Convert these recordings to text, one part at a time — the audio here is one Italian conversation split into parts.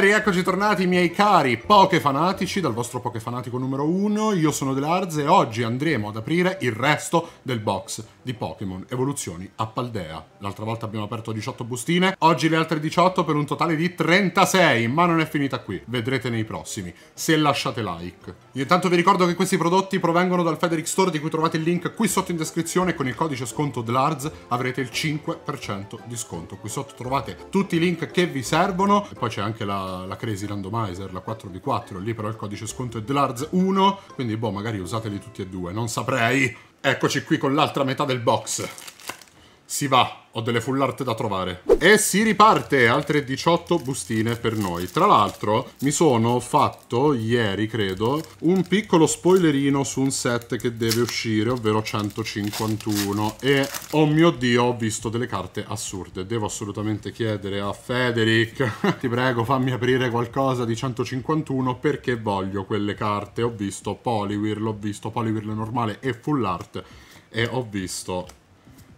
Guerrieri, eccoci tornati miei cari Pokefanatici dal vostro Pokefanatico numero 1, io sono Delarze e oggi andremo ad aprire il resto del box di Pokémon Evoluzioni a Paldea. L'altra volta abbiamo aperto 18 bustine, oggi le altre 18 per un totale di 36, ma non è finita qui, vedrete nei prossimi, se lasciate like. Io intanto vi ricordo che questi prodotti provengono dal Federic Store di cui trovate il link qui sotto in descrizione con il codice sconto DELARZ avrete il 5% di sconto. Qui sotto trovate tutti i link che vi servono e poi c'è anche la la, Crazy Randomizer, la 4v4, lì però il codice sconto è dlarz 1, quindi boh, magari usateli tutti e due, non saprei. Eccoci qui con l'altra metà del box. Si va, ho delle full art da trovare. E si riparte, altre 18 bustine per noi. Tra l'altro mi sono fatto, ieri credo, un piccolo spoilerino su un set che deve uscire, ovvero 151. E, oh mio Dio, ho visto delle carte assurde. Devo assolutamente chiedere a Federic, ti prego fammi aprire qualcosa di 151 perché voglio quelle carte. Ho visto Poliwhirl, ho visto Poliwhirl normale e full art. E ho visto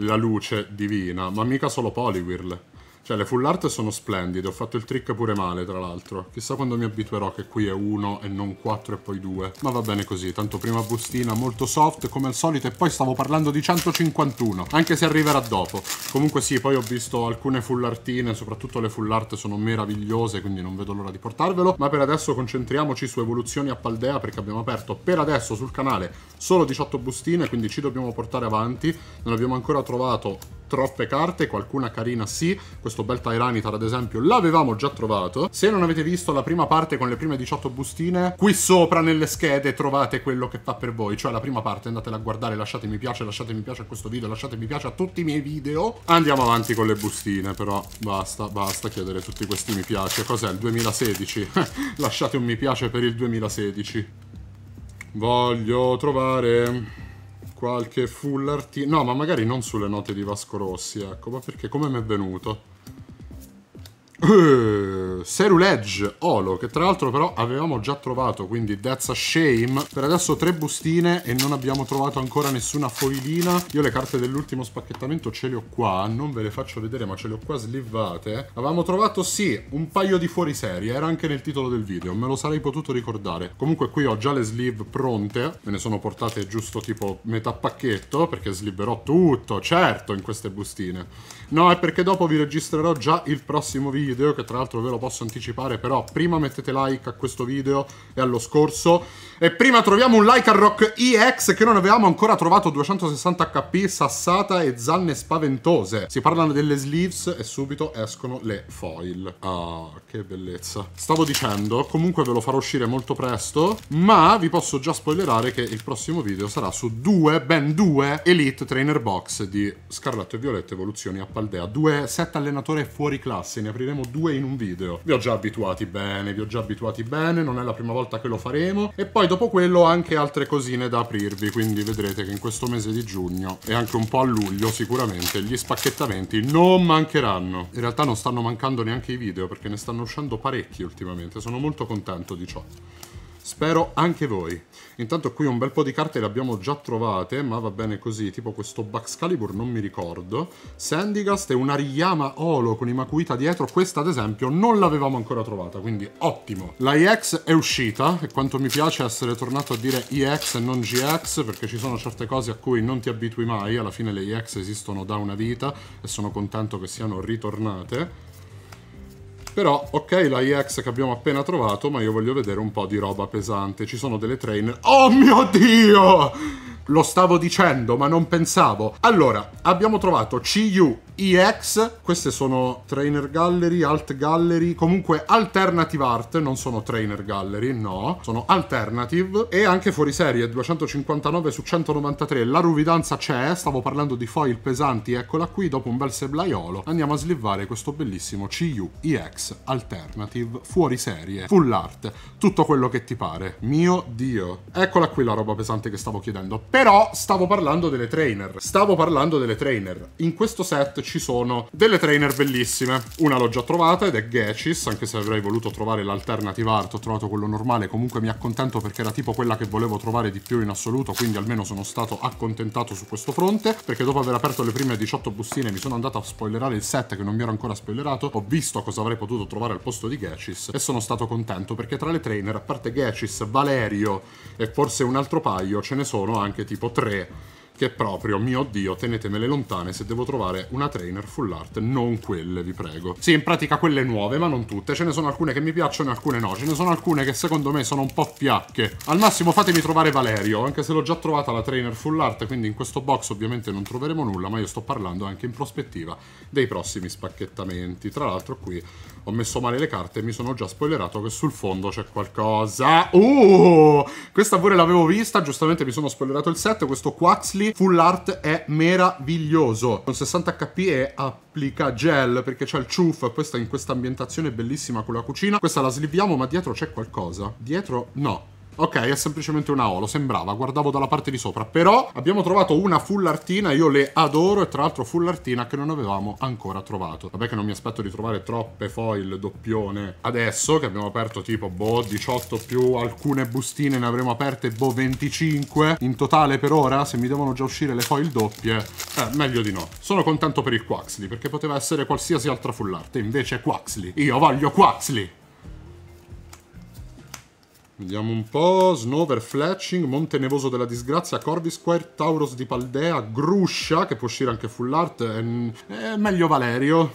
la luce divina, ma mica solo Poliwhirl. Cioè, le full art sono splendide. Ho fatto il trick pure male, tra l'altro. Chissà quando mi abituerò che qui è uno e non quattro e poi due. Ma va bene così. Tanto prima bustina molto soft, come al solito. E poi stavo parlando di 151. Anche se arriverà dopo. Comunque sì, poi ho visto alcune full artine. Soprattutto le full art sono meravigliose, quindi non vedo l'ora di portarvelo. Ma per adesso concentriamoci su evoluzioni a Paldea, perché abbiamo aperto per adesso sul canale solo 18 bustine, quindi ci dobbiamo portare avanti. Non abbiamo ancora trovato troppe carte, qualcuna carina sì, questo bel Tyranitar ad esempio l'avevamo già trovato. Se non avete visto la prima parte con le prime 18 bustine, qui sopra nelle schede trovate quello che fa per voi, cioè la prima parte andatela a guardare, lasciate mi piace, lasciate mi piace a questo video, lasciate mi piace a tutti i miei video. Andiamo avanti con le bustine però, basta, basta chiedere tutti questi mi piace, cos'è il 2016? lasciate un mi piace per il 2016. Voglio trovare qualche full art... No, ma magari non sulle note di Vasco Rossi, ecco, ma perché come mi è venuto? Eeeh. Seru Edge Olo, che tra l'altro però avevamo già trovato, quindi that's a shame. Per adesso tre bustine e non abbiamo trovato ancora nessuna foilina. Io le carte dell'ultimo spacchettamento ce le ho qua, non ve le faccio vedere ma ce le ho qua slivate. Avevamo trovato sì un paio di fuoriserie, era anche nel titolo del video, me lo sarei potuto ricordare. Comunque qui ho già le sleeve pronte, me ne sono portate giusto tipo metà pacchetto perché sliberò tutto, certo, in queste bustine. No, è perché dopo vi registrerò già il prossimo video che tra l'altro ve lo posso posso anticipare, però prima mettete like a questo video e allo scorso. E prima troviamo un like a Rock EX che non avevamo ancora trovato, 260 HP, sassata e zanne spaventose. Si parlano delle sleeves e subito escono le foil. Ah, che bellezza. Stavo dicendo, comunque ve lo farò uscire molto presto, ma vi posso già spoilerare che il prossimo video sarà su due, ben due, Elite Trainer Box di Scarlatto e Violetta Evoluzioni a Paldea. Due set allenatore fuori classe, ne apriremo due in un video vi ho già abituati bene, vi ho già abituati bene, non è la prima volta che lo faremo e poi dopo quello anche altre cosine da aprirvi, quindi vedrete che in questo mese di giugno e anche un po' a luglio sicuramente gli spacchettamenti non mancheranno. In realtà non stanno mancando neanche i video perché ne stanno uscendo parecchi ultimamente, sono molto contento di ciò. Spero anche voi. Intanto qui un bel po' di carte le abbiamo già trovate, ma va bene così, tipo questo Baxcalibur non mi ricordo. Sandigast e una Riyama Olo con i Makuita dietro, questa ad esempio non l'avevamo ancora trovata, quindi ottimo. La EX è uscita, e quanto mi piace essere tornato a dire EX e non GX, perché ci sono certe cose a cui non ti abitui mai, alla fine le EX esistono da una vita e sono contento che siano ritornate. Però, ok, la che abbiamo appena trovato, ma io voglio vedere un po' di roba pesante. Ci sono delle trainer... Oh mio Dio! lo stavo dicendo, ma non pensavo. Allora, abbiamo trovato CU EX, queste sono Trainer Gallery, Alt Gallery, comunque Alternative Art, non sono Trainer Gallery, no, sono Alternative e anche fuori serie 259 su 193, la ruvidanza c'è, eh. stavo parlando di foil pesanti, eccola qui, dopo un bel seblaiolo andiamo a slivare questo bellissimo CU EX Alternative fuori serie, full art, tutto quello che ti pare, mio dio. Eccola qui la roba pesante che stavo chiedendo, però stavo parlando delle trainer. Stavo parlando delle trainer. In questo set ci sono delle trainer bellissime. Una l'ho già trovata ed è Gechis, anche se avrei voluto trovare l'alternative art, ho trovato quello normale, comunque mi accontento perché era tipo quella che volevo trovare di più in assoluto, quindi almeno sono stato accontentato su questo fronte, perché dopo aver aperto le prime 18 bustine mi sono andato a spoilerare il set che non mi ero ancora spoilerato, ho visto cosa avrei potuto trovare al posto di Gechis e sono stato contento perché tra le trainer, a parte Gechis, Valerio e forse un altro paio, ce ne sono anche tipo 3 che è proprio, mio Dio, tenetemele lontane se devo trovare una trainer full art, non quelle, vi prego. Sì, in pratica quelle nuove, ma non tutte. Ce ne sono alcune che mi piacciono e alcune no. Ce ne sono alcune che secondo me sono un po' fiacche. Al massimo fatemi trovare Valerio, anche se l'ho già trovata la trainer full art, quindi in questo box ovviamente non troveremo nulla, ma io sto parlando anche in prospettiva dei prossimi spacchettamenti. Tra l'altro qui ho messo male le carte e mi sono già spoilerato che sul fondo c'è qualcosa. Oh! Questa pure l'avevo vista, giustamente mi sono spoilerato il set, questo Quaxley full art è meraviglioso, con 60 HP e applica gel perché c'è il ciuff, questa in questa ambientazione bellissima con la cucina, questa la sliviamo ma dietro c'è qualcosa, dietro no, Ok, è semplicemente una olo, sembrava, guardavo dalla parte di sopra. Però abbiamo trovato una full artina, io le adoro e tra l'altro full artina che non avevamo ancora trovato. Vabbè che non mi aspetto di trovare troppe foil doppione adesso, che abbiamo aperto tipo boh 18 più alcune bustine, ne avremo aperte boh 25 in totale per ora. Se mi devono già uscire le foil doppie, eh, meglio di no. Sono contento per il Quaxly, perché poteva essere qualsiasi altra full art, invece Quaxly. Io voglio Quaxly! Vediamo un po'. Snover, Fletching, Monte Nevoso della Disgrazia, Corvisquare, Tauros di Paldea, Gruscia, che può uscire anche full art. E... Eh, meglio Valerio.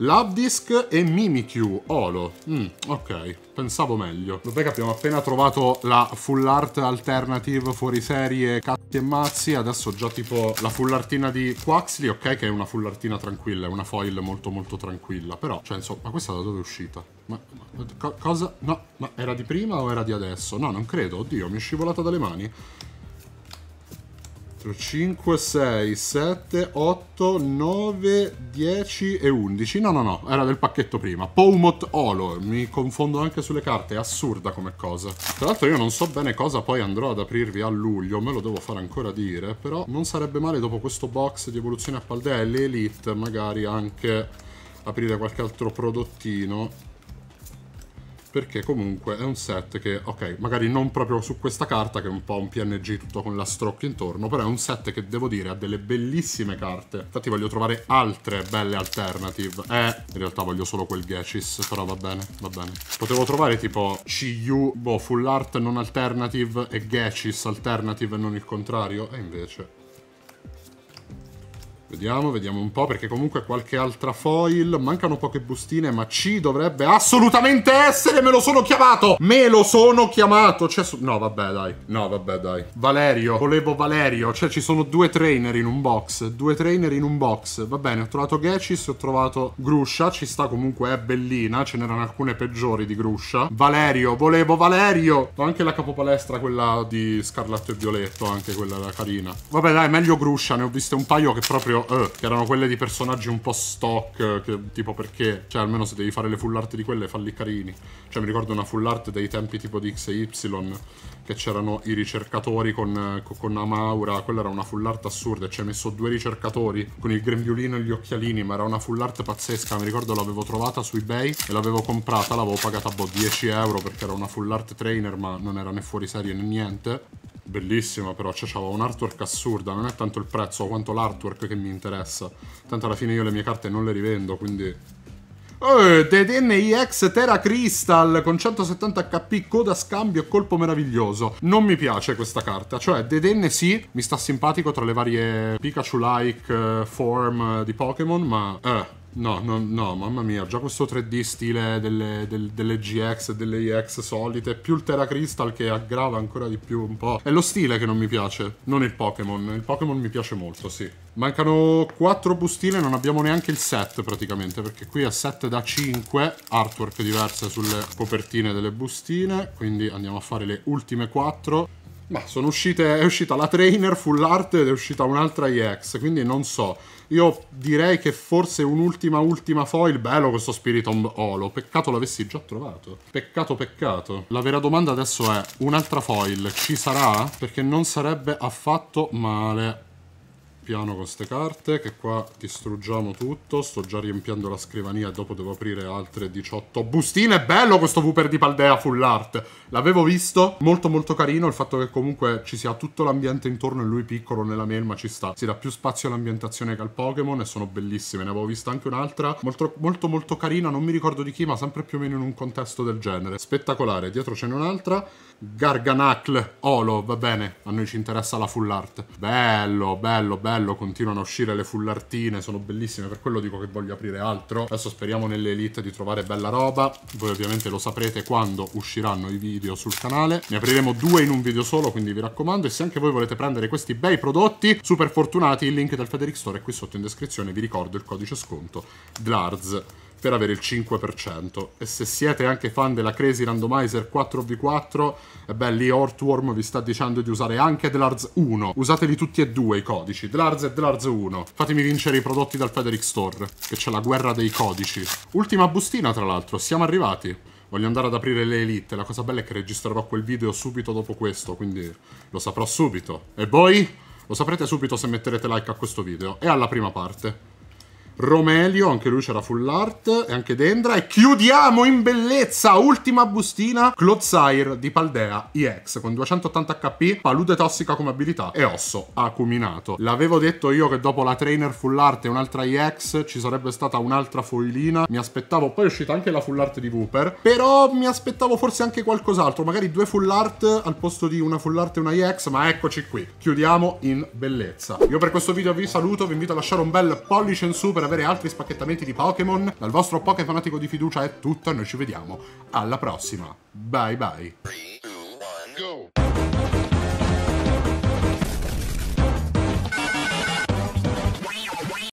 Lovedisk e Mimikyu, Olo. Mm, ok, pensavo meglio. Vabbè che abbiamo appena trovato la full art alternative fuori serie, Catti e mazzi. Adesso già tipo la full artina di Quaxley, ok, che è una full artina tranquilla, è una foil molto molto tranquilla. Però, cioè insomma, ma questa da dove è uscita? Ma, ma co cosa? No, ma era di prima o era di adesso? No, non credo, oddio, mi è scivolata dalle mani. 4, 5, 6, 7, 8, 9, 10 e 11. No, no, no, era del pacchetto prima. Poumot Olo, mi confondo anche sulle carte, è assurda come cosa. Tra l'altro io non so bene cosa poi andrò ad aprirvi a luglio, me lo devo fare ancora dire, però non sarebbe male dopo questo box di evoluzione a paldea eh, Elite magari anche aprire qualche altro prodottino perché comunque è un set che, ok, magari non proprio su questa carta che è un po' un PNG tutto con la strocchia intorno, però è un set che devo dire ha delle bellissime carte. Infatti voglio trovare altre belle alternative. Eh, in realtà voglio solo quel Gachis, però va bene, va bene. Potevo trovare tipo CU, boh, Full Art non alternative e Gachis alternative e non il contrario, e invece... Vediamo, vediamo un po', perché comunque qualche altra foil, mancano poche bustine, ma ci dovrebbe assolutamente essere, me lo sono chiamato! Me lo sono chiamato! Cioè, no, vabbè, dai, no, vabbè, dai. Valerio, volevo Valerio, cioè ci sono due trainer in un box, due trainer in un box, va bene, ho trovato Gechis, ho trovato Gruscia, ci sta comunque, è bellina, ce n'erano alcune peggiori di Gruscia. Valerio, volevo Valerio! Ho anche la capopalestra, quella di Scarlatto e Violetto, anche quella carina. Vabbè, dai, meglio Gruscia, ne ho viste un paio che proprio proprio eh, che erano quelle di personaggi un po' stock, eh, che, tipo perché, cioè almeno se devi fare le full art di quelle falli carini. Cioè mi ricordo una full art dei tempi tipo di X e Y, che c'erano i ricercatori con, con Amaura, quella era una full art assurda, e ci hai messo due ricercatori con il grembiulino e gli occhialini, ma era una full art pazzesca, mi ricordo l'avevo trovata su eBay e l'avevo comprata, l'avevo pagata boh 10 euro perché era una full art trainer ma non era né fuori serie né niente bellissima però, cioè aveva un artwork assurda, non è tanto il prezzo quanto l'artwork che mi interessa. Tanto alla fine io le mie carte non le rivendo, quindi... Oh, DNIX Terra Crystal con 170 HP, coda scambio colpo meraviglioso. Non mi piace questa carta, cioè DDN sì, mi sta simpatico tra le varie Pikachu-like eh, form di Pokémon, ma... Eh No, no, no, mamma mia, già questo 3D stile delle, del, delle GX e delle EX solite, più il Terra Crystal che aggrava ancora di più un po'. È lo stile che non mi piace, non il Pokémon. Il Pokémon mi piace molto, sì. Mancano 4 bustine, non abbiamo neanche il set praticamente, perché qui è set da 5, artwork diverse sulle copertine delle bustine, quindi andiamo a fare le ultime 4. Beh, sono uscite, è uscita la trainer full art ed è uscita un'altra EX, quindi non so. Io direi che forse un'ultima ultima foil, bello questo Spiritomb Olo, peccato l'avessi già trovato. Peccato, peccato. La vera domanda adesso è, un'altra foil ci sarà? Perché non sarebbe affatto male piano con queste carte che qua distruggiamo tutto sto già riempiendo la scrivania e dopo devo aprire altre 18 bustine bello questo Wooper di Paldea full art l'avevo visto molto molto carino il fatto che comunque ci sia tutto l'ambiente intorno e lui piccolo nella melma ci sta si dà più spazio all'ambientazione che al Pokémon e sono bellissime ne avevo vista anche un'altra molto, molto molto carina non mi ricordo di chi ma sempre più o meno in un contesto del genere spettacolare dietro ce n'è un'altra Garganacle Olo va bene a noi ci interessa la full art bello bello bello bello, continuano a uscire le fullartine, sono bellissime, per quello dico che voglio aprire altro. Adesso speriamo nelle elite di trovare bella roba, voi ovviamente lo saprete quando usciranno i video sul canale. Ne apriremo due in un video solo, quindi vi raccomando, e se anche voi volete prendere questi bei prodotti, super fortunati, il link del Federic Store è qui sotto in descrizione, vi ricordo il codice sconto DLARZ per avere il 5%. E se siete anche fan della Crazy Randomizer 4v4, e eh beh, lì Hortworm vi sta dicendo di usare anche Dlarz 1. Usateli tutti e due i codici, Dlarz e Dlarz 1. Fatemi vincere i prodotti dal Federic Store, che c'è la guerra dei codici. Ultima bustina, tra l'altro, siamo arrivati voglio andare ad aprire le elite. La cosa bella è che registrerò quel video subito dopo questo, quindi lo saprò subito. E voi? Lo saprete subito se metterete like a questo video e alla prima parte. Romelio, anche lui c'era full art e anche Dendra e chiudiamo in bellezza, ultima bustina Clotsire di Paldea EX con 280 HP, palude tossica come abilità e osso acuminato l'avevo detto io che dopo la trainer full art e un'altra EX ci sarebbe stata un'altra follina, mi aspettavo poi è uscita anche la full art di Wooper, però mi aspettavo forse anche qualcos'altro, magari due full art al posto di una full art e una EX ma eccoci qui, chiudiamo in bellezza io per questo video vi saluto, vi invito a lasciare un bel pollice in su per avere altri spacchettamenti di Pokémon. Dal vostro Poké di fiducia è tutto noi ci vediamo alla prossima. Bye bye. 3, 2, 1, go!